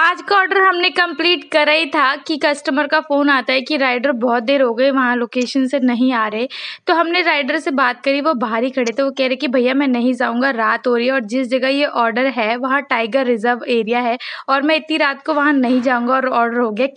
आज का ऑर्डर हमने कंप्लीट करा ही था कि कस्टमर का फ़ोन आता है कि राइडर बहुत देर हो गए वहाँ लोकेशन से नहीं आ रहे तो हमने राइडर से बात करी वो बाहर ही खड़े थे वो कह रहे कि भैया मैं नहीं जाऊँगा रात हो रही है और जिस जगह ये ऑर्डर है वहाँ टाइगर रिजर्व एरिया है और मैं इतनी रात को वहाँ नहीं जाऊँगा और ऑर्डर हो गया